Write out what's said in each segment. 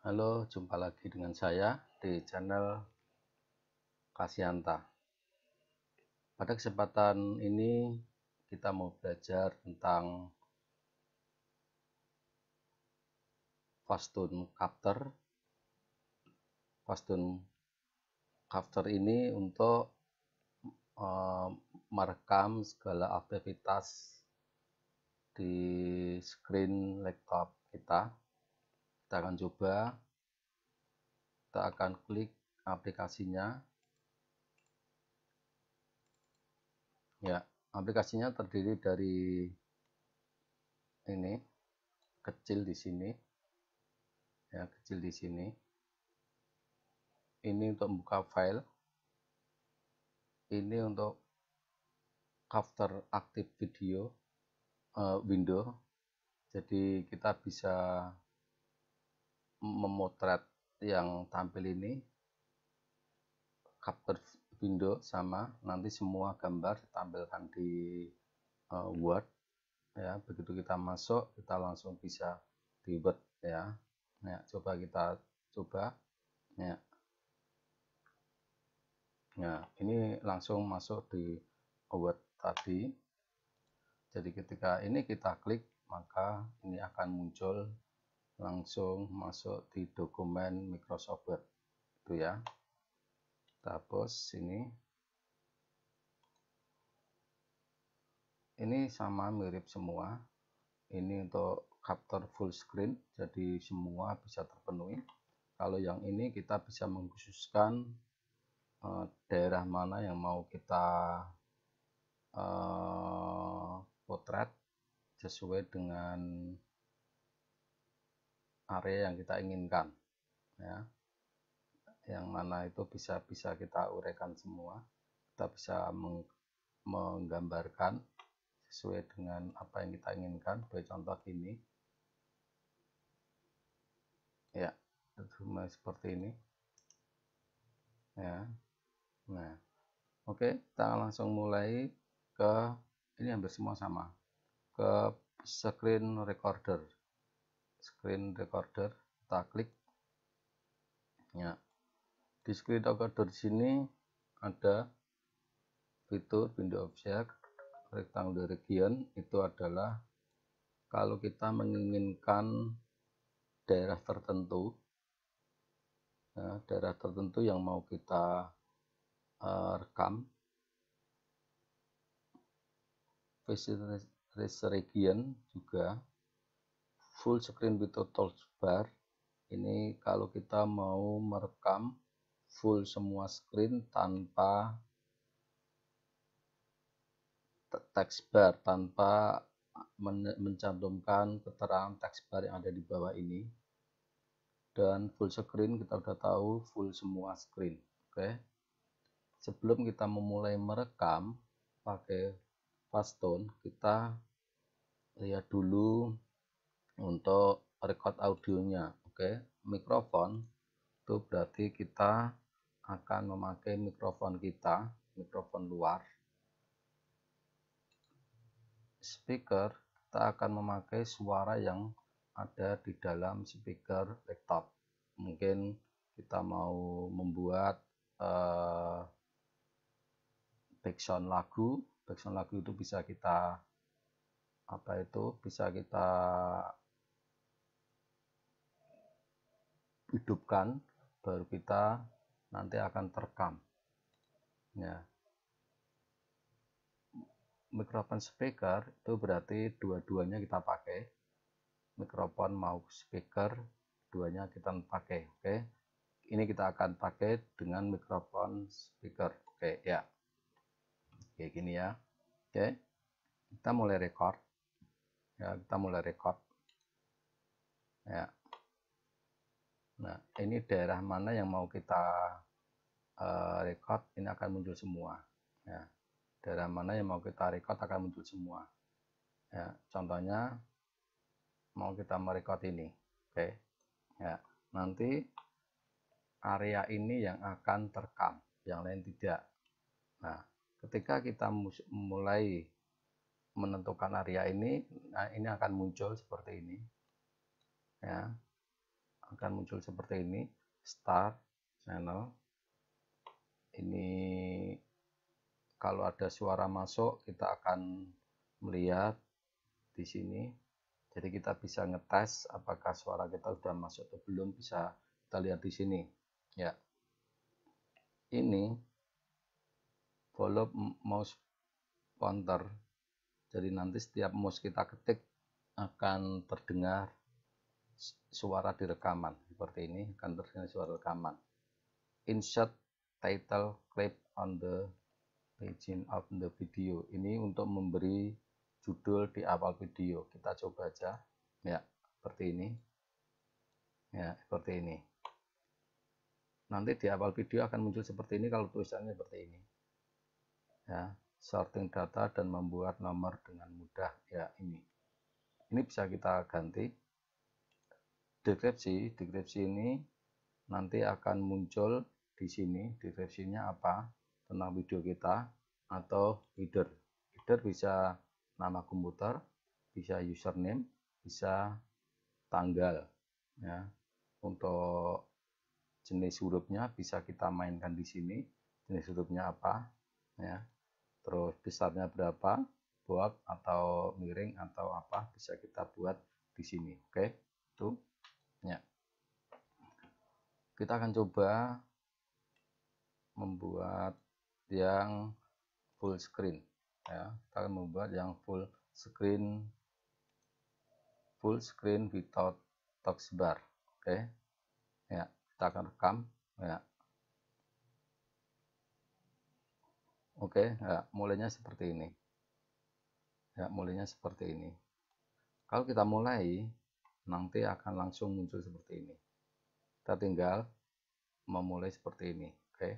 Halo, jumpa lagi dengan saya di channel Kasianta. Pada kesempatan ini kita mau belajar tentang Fastune Capter. Fastune Capter ini untuk eh, merekam segala aktivitas di screen laptop kita kita akan coba kita akan klik aplikasinya ya aplikasinya terdiri dari ini kecil di sini ya kecil di sini ini untuk membuka file ini untuk cover aktif video uh, window jadi kita bisa memotret yang tampil ini capture window sama nanti semua gambar ditampilkan di uh, Word ya begitu kita masuk kita langsung bisa di Word ya ya coba kita coba ya nah ini langsung masuk di Word tadi jadi ketika ini kita klik maka ini akan muncul langsung masuk di dokumen Microsoft Word itu ya kita hapus sini ini sama mirip semua ini untuk capture full screen jadi semua bisa terpenuhi kalau yang ini kita bisa mengkhususkan uh, daerah mana yang mau kita uh, potret sesuai dengan area yang kita inginkan ya yang mana itu bisa bisa kita uraikan semua kita bisa menggambarkan sesuai dengan apa yang kita inginkan sebagai contoh ini ya cuma seperti ini ya nah oke kita langsung mulai ke ini hampir semua sama ke screen recorder screen recorder kita klik ya di screen recorder sini ada fitur window object rectangular region itu adalah kalau kita menginginkan daerah tertentu ya, daerah tertentu yang mau kita uh, rekam face region juga full screen with toolbar ini kalau kita mau merekam full semua screen tanpa text bar tanpa mencantumkan keterangan text bar yang ada di bawah ini dan full screen kita udah tahu full semua screen oke okay. sebelum kita memulai merekam pakai fast tone, kita lihat dulu untuk record audionya oke mikrofon itu berarti kita akan memakai mikrofon kita mikrofon luar speaker kita akan memakai suara yang ada di dalam speaker laptop mungkin kita mau membuat uh, background lagu background lagu itu bisa kita apa itu bisa kita hidupkan baru kita nanti akan terekam ya mikrofon speaker itu berarti dua-duanya kita pakai mikrofon mau speaker duanya kita pakai oke okay? ini kita akan pakai dengan mikrofon speaker oke okay, ya kayak gini ya oke okay. kita mulai record ya kita mulai record ya Nah, ini daerah mana yang mau kita uh, record, ini akan muncul semua. Ya. Daerah mana yang mau kita record akan muncul semua. Ya, contohnya mau kita merecord ini, oke? Okay. Ya, nanti area ini yang akan terekam, yang lain tidak. Nah, ketika kita mulai menentukan area ini, nah ini akan muncul seperti ini. Ya, akan muncul seperti ini start channel ini kalau ada suara masuk kita akan melihat di sini jadi kita bisa ngetes apakah suara kita sudah masuk atau belum bisa kita lihat di sini ya ini follow mouse pointer jadi nanti setiap mouse kita ketik akan terdengar suara di rekaman seperti ini akan terdengar suara rekaman insert title clip on the region of the video ini untuk memberi judul di awal video kita coba aja ya seperti ini ya seperti ini nanti di awal video akan muncul seperti ini kalau tulisannya seperti ini ya sorting data dan membuat nomor dengan mudah ya ini ini bisa kita ganti deskripsi deskripsi ini nanti akan muncul di sini deskripsinya apa tentang video kita atau header header bisa nama komputer bisa username bisa tanggal ya untuk jenis hurufnya bisa kita mainkan di sini jenis hurufnya apa ya terus besarnya berapa buat atau miring atau apa bisa kita buat di sini oke itu ya kita akan coba membuat yang full screen ya kita akan membuat yang full screen full screen without taskbar oke okay. ya kita akan rekam ya oke okay, ya, mulainya seperti ini ya mulainya seperti ini kalau kita mulai nanti akan langsung muncul seperti ini kita tinggal memulai seperti ini oke okay?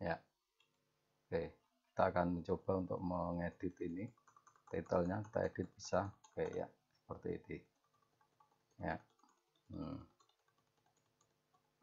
ya oke okay. kita akan mencoba untuk mengedit ini titlenya kita edit bisa oke okay, ya seperti ini ya hmm.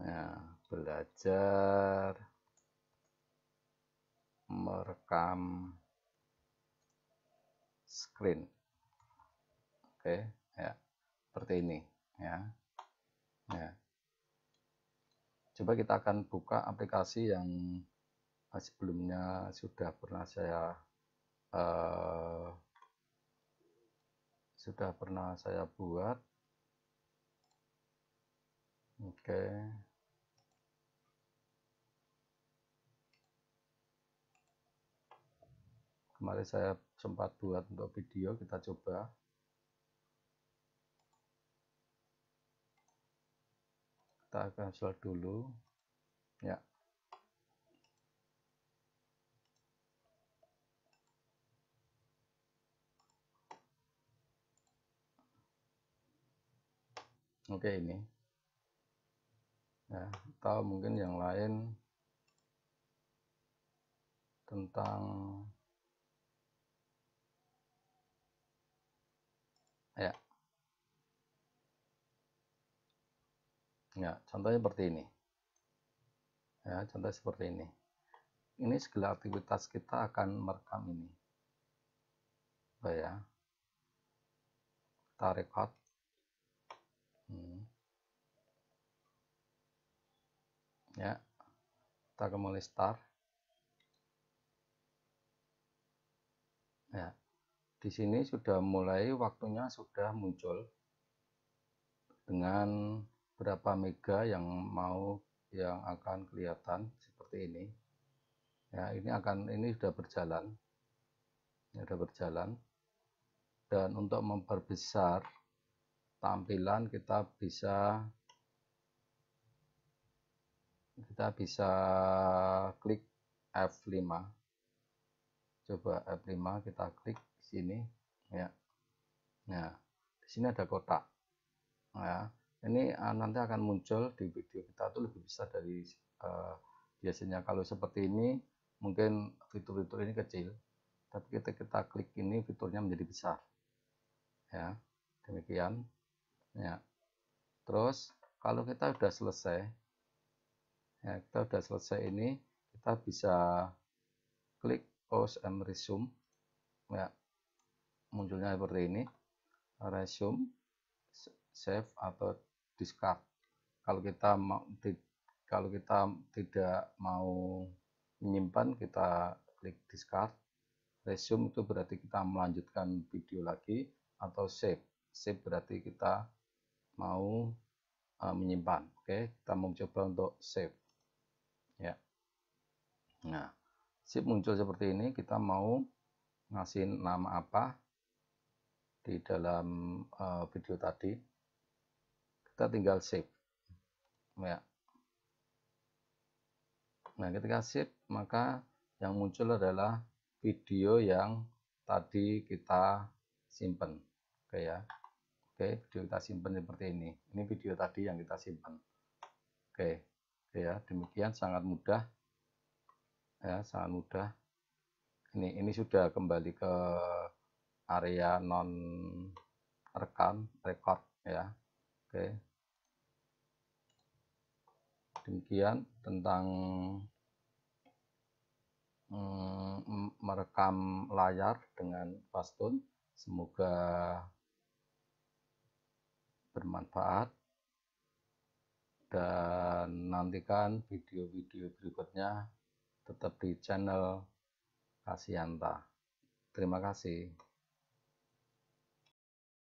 ya belajar merekam screen oke okay seperti ini ya. ya. Coba kita akan buka aplikasi yang eh, sebelumnya sudah pernah saya uh, sudah pernah saya buat. Oke. Okay. Kemarin saya sempat buat untuk video, kita coba. kita akan select dulu ya oke ini ya atau mungkin yang lain tentang Ya, contohnya seperti ini. Ya, contoh seperti ini. Ini segala aktivitas kita akan merekam ini. Oh ya. Kita record. Hmm. Ya. Kita kembali start. Ya. Di sini sudah mulai waktunya sudah muncul dengan berapa mega yang mau yang akan kelihatan seperti ini ya ini akan ini sudah berjalan ini sudah berjalan dan untuk memperbesar tampilan kita bisa kita bisa klik F5 coba F5 kita klik sini ya nah di sini ada kotak ya ini uh, nanti akan muncul di video kita itu lebih besar dari uh, biasanya kalau seperti ini mungkin fitur-fitur ini kecil tapi kita kita klik ini fiturnya menjadi besar ya demikian ya terus kalau kita sudah selesai ya kita sudah selesai ini kita bisa klik pause and resume ya munculnya seperti ini resume save atau discard kalau kita mau kalau kita tidak mau menyimpan kita klik discard resume itu berarti kita melanjutkan video lagi atau save save berarti kita mau uh, menyimpan oke okay? kita mau coba untuk save ya nah save muncul seperti ini kita mau ngasih nama apa di dalam uh, video tadi kita tinggal save ya nah ketika save maka yang muncul adalah video yang tadi kita simpan oke ya oke video kita simpan seperti ini ini video tadi yang kita simpan oke, oke ya demikian sangat mudah ya sangat mudah ini ini sudah kembali ke area non rekam record ya oke demikian tentang eh, merekam layar dengan Fastun. Semoga bermanfaat dan nantikan video-video berikutnya tetap di channel Kasianta. Terima kasih.